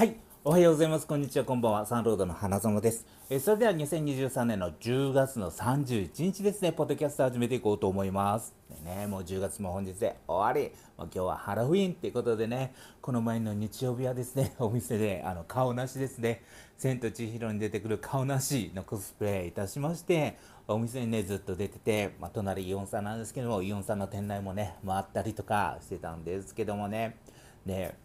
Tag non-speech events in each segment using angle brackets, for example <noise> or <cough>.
はい。おはようございます。こんにちは。こんばんは。サンロードの花園です。えそれでは2023年の10月の31日ですね、ポッドキャスト始めていこうと思います。でね、もう10月も本日で終わり。もう今日はハロウィンっていうことでね、この前の日曜日はですね、<laughs> お店であの顔なしですね、千と千尋に出てくる顔なしのコスプレいたしまして、お店にね、ずっと出てて、まあ、隣イオンさんなんですけども、イオンさんの店内もね、回ったりとかしてたんですけどもね、ね、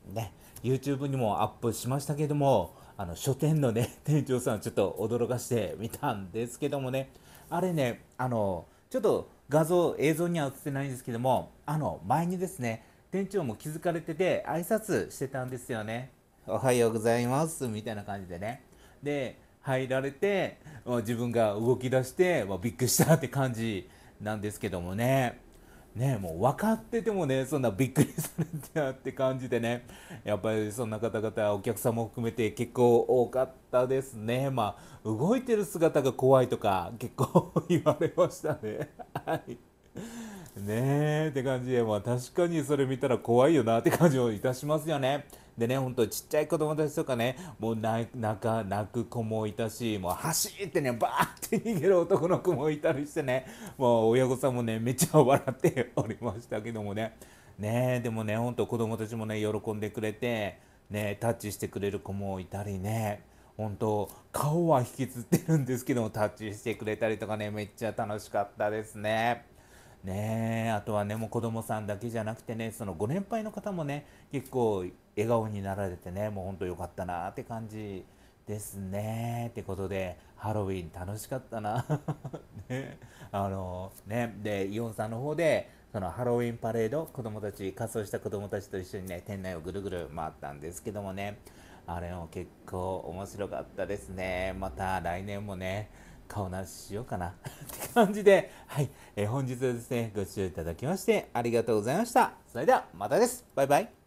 YouTube にもアップしましたけども、あの書店のね、<laughs> 店長さんちょっと驚かしてみたんですけどもね、あれね、あの、ちょっと画像、映像には映ってないんですけども、あの、前にですね、店長も気づかれてて、挨拶してたんですよね。おはようございます、みたいな感じでね。で、入られて、自分が動き出して、まあ、びっくりしたって感じなんですけどもね。ね、もう分かっててもねそんなびっくりされてなって感じでねやっぱりそんな方々お客さんも含めて結構多かったですねまあ動いてる姿が怖いとか結構 <laughs> 言われましたね。はいねえって感じで、まあ、確かにそれ見たら怖いよなって感じもいたしますよね。でね、ほんとちっちゃい子供たちとかね、もう泣か泣く子もいたし、もう走ってね、バーって逃げる男の子もいたりしてね、もう親御さんもね、めっちゃ笑っておりましたけどもね。ねでもね、ほんと子供たちもね、喜んでくれて、ね、タッチしてくれる子もいたりね。本当顔は引きつってるんですけどもタッチしてくれたりとかねめっちゃ楽しかったですね。ねあとはねもう子供さんだけじゃなくてねそのご年配の方もね結構笑顔になられてねもうほんと良かったなって感じですねってことでハロウィン楽しかったな <laughs> ねあのねでイオンさんの方でそのハロウィンパレード子供たち仮装した子供たちと一緒にね店内をぐるぐる回ったんですけどもねあれも結構面白かったですねまた来年もねこな話しようかな <laughs> って感じで、はい、えー、本日はですね、ご視聴いただきましてありがとうございました。それではまたです。バイバイ。